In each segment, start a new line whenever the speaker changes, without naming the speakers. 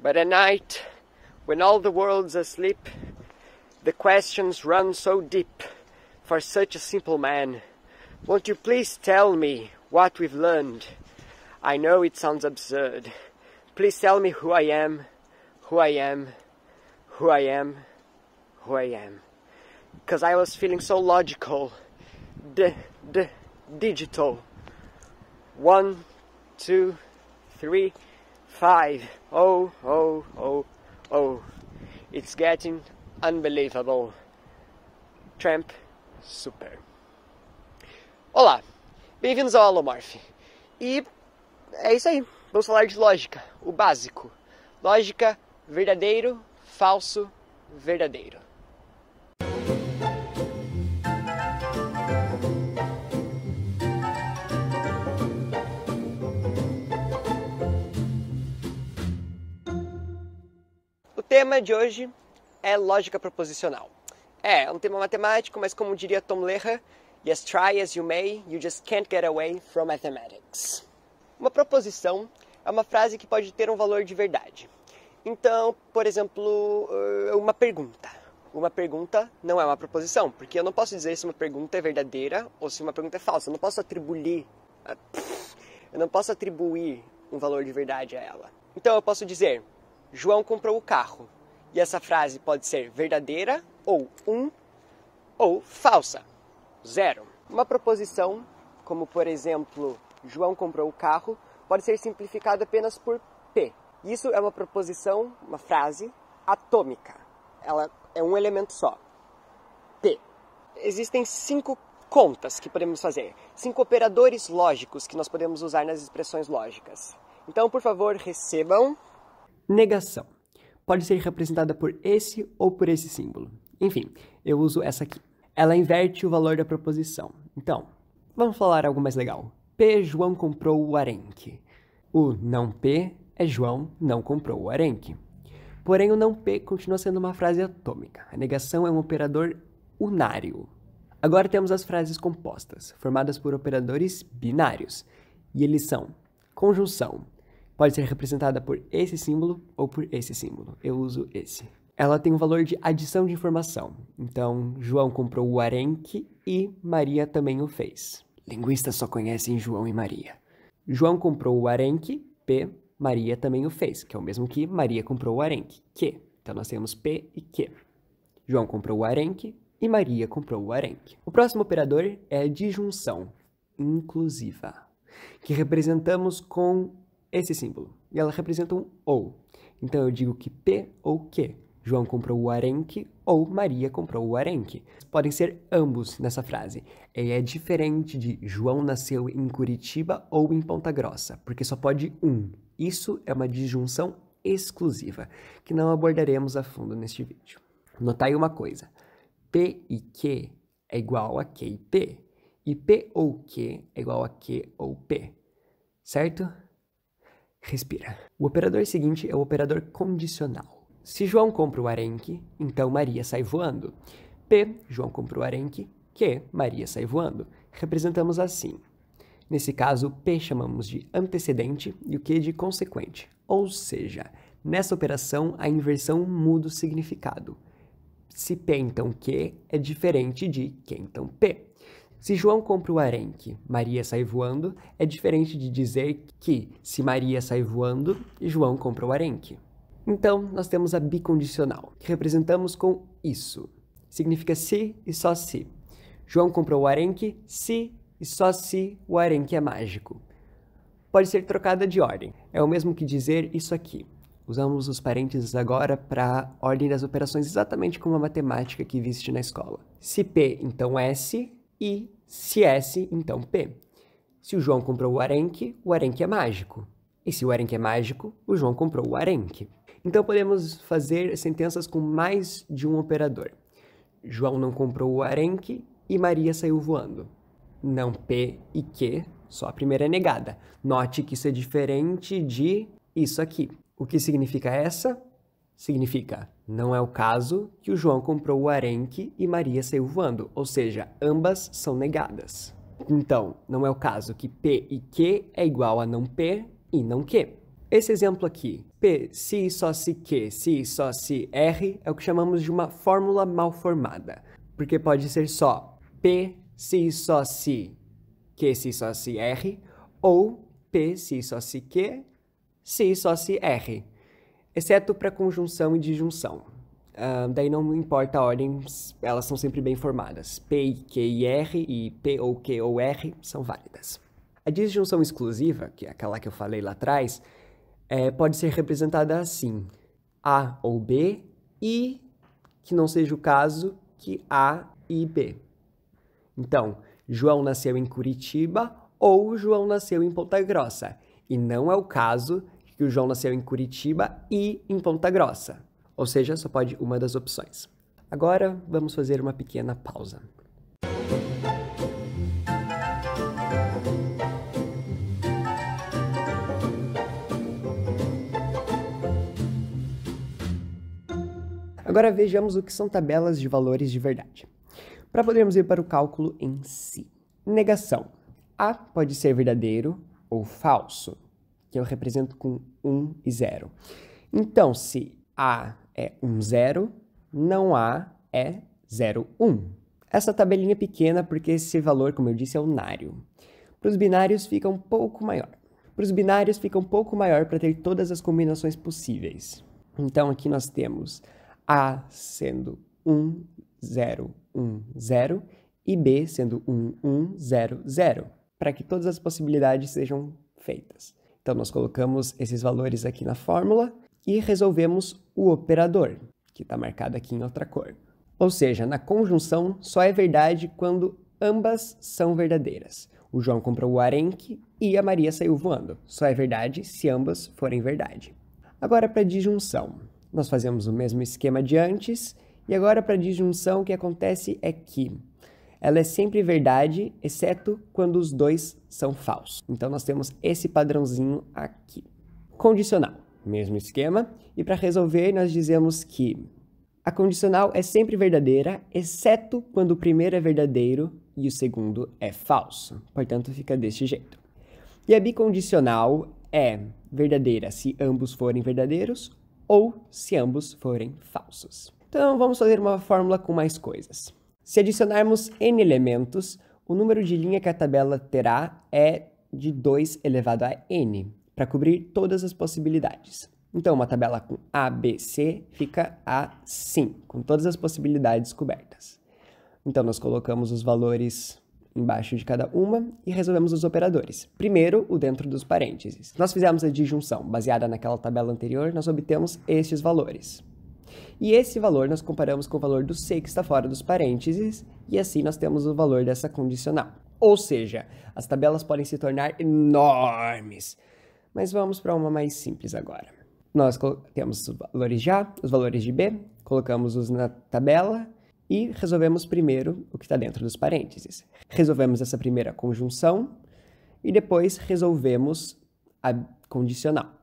But at night, when all the world's asleep, the questions run so deep for such a simple man. Won't you please tell me what we've learned? I know it sounds absurd. Please tell me who I am, who I am, who I am, who I am. Because I was feeling so logical, d d digital. One, two, three. five. Oh, oh, oh, oh. It's getting unbelievable. Tramp Super. Olá, bem-vindos ao Alomorph. E é isso aí. Vamos falar de lógica, o básico. Lógica verdadeiro, falso, verdadeiro. tema de hoje é lógica proposicional. É, é um tema matemático, mas como diria Tom Lehrer, yes try as you may, you just can't get away from mathematics. Uma proposição é uma frase que pode ter um valor de verdade. Então, por exemplo, eh, uma pergunta. Uma pergunta não é uma proposição, porque eu não posso dizer se uma pergunta é verdadeira ou se uma pergunta é falsa. Eu não posso atribuir, ah, eu não posso atribuir um valor de verdade a ela. Então eu posso dizer João comprou o carro. E essa frase pode ser verdadeira ou um ou falsa. Zero. Uma proposição, como por exemplo, João comprou o carro, pode ser simplificada apenas por P. Isso é uma proposição, uma frase atômica. Ela é um elemento só. P. Existem cinco contas que podemos fazer, cinco operadores lógicos que nós podemos usar nas expressões lógicas. Então, por favor, recebam Negação. Pode ser representada por esse ou por esse símbolo. Enfim, eu uso essa aqui. Ela inverte o valor da proposição. Então, vamos falar algo mais legal. P. João comprou o arenque. O não P é João não comprou o arenque. Porém, o não P continua sendo uma frase atômica. A negação é um operador unário. Agora temos as frases compostas, formadas por operadores binários. E eles são conjunção, pode ser representada por esse símbolo ou por esse símbolo. Eu uso esse. Ela tem o um valor de adição de informação. Então, João comprou o arenque e Maria também o fez. Linguistas só conhecem João e Maria. João comprou o arenque, P, Maria também o fez, que é o mesmo que Maria comprou o arenque, Q. Então, nós temos P e Q. João comprou o arenque e Maria comprou o arenque. O próximo operador é a disjunção inclusiva, que representamos com esse símbolo. E ela representa um ou. Então eu digo que P ou Q. João comprou o arenque ou Maria comprou o arenque. Podem ser ambos nessa frase. E é diferente de João nasceu em Curitiba ou em Ponta Grossa, porque só pode um. Isso é uma disjunção exclusiva, que não abordaremos a fundo neste vídeo. Notai uma coisa: P e Q é igual a Q e P, e P ou Q é igual a Q ou P, certo? Respira. O operador seguinte é o operador condicional. Se João compra o arenque, então Maria sai voando. P, João compra o arenque, Q, Maria sai voando. Representamos assim. Nesse caso, P chamamos de antecedente e o Q de consequente. Ou seja, nessa operação a inversão muda o significado. Se P então Q é diferente de Q então P. Se João compra o arenque, Maria sai voando, é diferente de dizer que se Maria sai voando, João compra o arenque. Então, nós temos a bicondicional, que representamos com isso. Significa se e só se. João comprou o arenque se e só se o arenque é mágico. Pode ser trocada de ordem. É o mesmo que dizer isso aqui. Usamos os parênteses agora para a ordem das operações exatamente como a matemática que viste na escola. Se P, então é S, e se S, então P. Se o João comprou o arenque, o arenque é mágico. E se o arenque é mágico, o João comprou o arenque. Então podemos fazer sentenças com mais de um operador. João não comprou o arenque e Maria saiu voando. Não P e Q, só a primeira é negada. Note que isso é diferente de isso aqui. O que significa essa? Significa, não é o caso que o João comprou o arenque e Maria saiu voando, ou seja, ambas são negadas. Então, não é o caso que P e Q é igual a não P e não Q. Esse exemplo aqui, P, e só se Q, e só se R, é o que chamamos de uma fórmula mal formada, porque pode ser só P, e só se Q, e só se R, ou P, e só se Q, e só se R exceto para conjunção e disjunção. Uh, daí não importa a ordem, elas são sempre bem formadas. P e Q e R e P ou Q ou R são válidas. A disjunção exclusiva, que é aquela que eu falei lá atrás, é, pode ser representada assim: A ou B e, que não seja o caso, que A e B. Então, João nasceu em Curitiba ou João nasceu em Ponta Grossa. E não é o caso que o João nasceu em Curitiba e em Ponta Grossa. Ou seja, só pode uma das opções. Agora vamos fazer uma pequena pausa. Agora vejamos o que são tabelas de valores de verdade. Para podermos ir para o cálculo em si. Negação. A pode ser verdadeiro ou falso que eu represento com 1 e 0. Então, se A é 1, 0, não A é 0, 1. Essa tabelinha é pequena porque esse valor, como eu disse, é unário. Para os binários fica um pouco maior. Para os binários fica um pouco maior para ter todas as combinações possíveis. Então aqui nós temos A sendo 1, 0, 1, 0 e B sendo 1, 1, 0, 0, para que todas as possibilidades sejam feitas. Então, nós colocamos esses valores aqui na fórmula e resolvemos o operador, que está marcado aqui em outra cor. Ou seja, na conjunção só é verdade quando ambas são verdadeiras. O João comprou o arenque e a Maria saiu voando. Só é verdade se ambas forem verdade. Agora para a disjunção. Nós fazemos o mesmo esquema de antes, e agora para a disjunção o que acontece é que ela é sempre verdade, exceto quando os dois são falsos. Então nós temos esse padrãozinho aqui. Condicional, mesmo esquema. E para resolver, nós dizemos que a condicional é sempre verdadeira, exceto quando o primeiro é verdadeiro e o segundo é falso. Portanto, fica deste jeito. E a bicondicional é verdadeira se ambos forem verdadeiros ou se ambos forem falsos. Então, vamos fazer uma fórmula com mais coisas. Se adicionarmos n elementos, o número de linha que a tabela terá é de 2 elevado a n, para cobrir todas as possibilidades. Então, uma tabela com A, B, C fica assim, com todas as possibilidades cobertas. Então, nós colocamos os valores embaixo de cada uma e resolvemos os operadores. Primeiro, o dentro dos parênteses. Nós fizemos a disjunção baseada naquela tabela anterior, nós obtemos estes valores. E esse valor nós comparamos com o valor do C que está fora dos parênteses, e assim nós temos o valor dessa condicional. Ou seja, as tabelas podem se tornar enormes. Mas vamos para uma mais simples agora. Nós temos os valores de A, os valores de B, colocamos-os na tabela e resolvemos primeiro o que está dentro dos parênteses. Resolvemos essa primeira conjunção e depois resolvemos a condicional.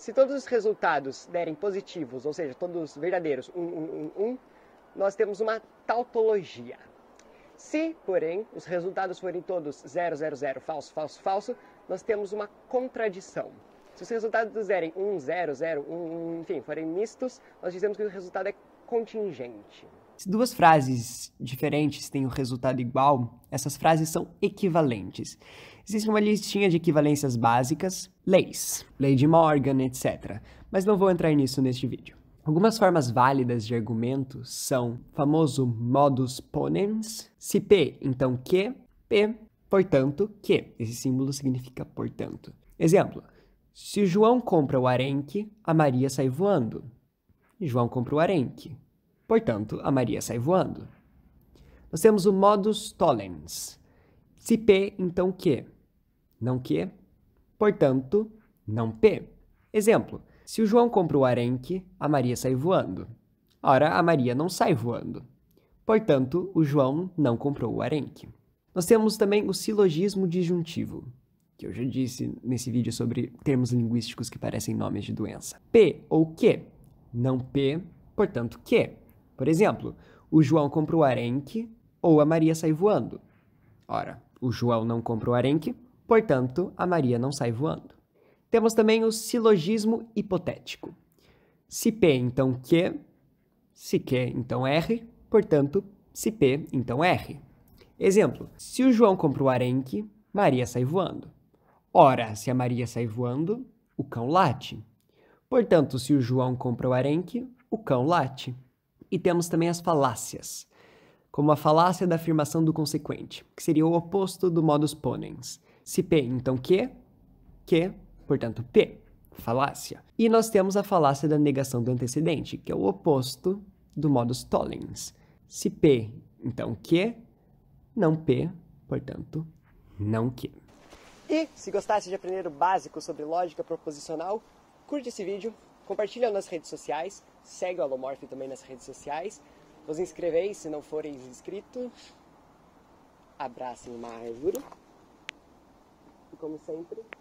Se todos os resultados derem positivos, ou seja, todos verdadeiros, um, um, um, um, nós temos uma tautologia. Se, porém, os resultados forem todos 0, 0, 0, falso, falso, falso, nós temos uma contradição. Se os resultados derem 1, 0, 0, 1, 1 enfim, forem mistos, nós dizemos que o resultado é contingente. Se duas frases diferentes têm um resultado igual, essas frases são equivalentes. Existe uma listinha de equivalências básicas, leis, lei de Morgan, etc. Mas não vou entrar nisso neste vídeo. Algumas formas válidas de argumento são famoso modus ponens, se P, então que, P, portanto, que. Esse símbolo significa portanto. Exemplo, se João compra o arenque, a Maria sai voando. João compra o arenque, Portanto, a Maria sai voando. Nós temos o modus tollens. Se P, então que. Não que. Portanto, não P. Exemplo: se o João compra o arenque, a Maria sai voando. Ora, a Maria não sai voando. Portanto, o João não comprou o arenque. Nós temos também o silogismo disjuntivo, que eu já disse nesse vídeo sobre termos linguísticos que parecem nomes de doença. P ou Q. Não P, portanto, Q. Por exemplo, o João compra o arenque ou a Maria sai voando. Ora, o João não compra o arenque, portanto, a Maria não sai voando. Temos também o silogismo hipotético. Se P, então Q. Se Q, então R. Portanto, se P, então R. Exemplo: se o João compra o arenque, Maria sai voando. Ora, se a Maria sai voando, o cão late. Portanto, se o João compra o arenque, o cão late. E temos também as falácias, como a falácia da afirmação do consequente, que seria o oposto do modus ponens. Se P, então Q, Q, portanto P, falácia. E nós temos a falácia da negação do antecedente, que é o oposto do modus tollens. Se P, então Q, não P, portanto, não Q. E se gostasse de aprender o básico sobre lógica proposicional, curte esse vídeo, compartilha nas redes sociais segue o Alomorph também nas redes sociais. Vos inscreveis se não forem inscritos. Abracem uma árvore. E como sempre,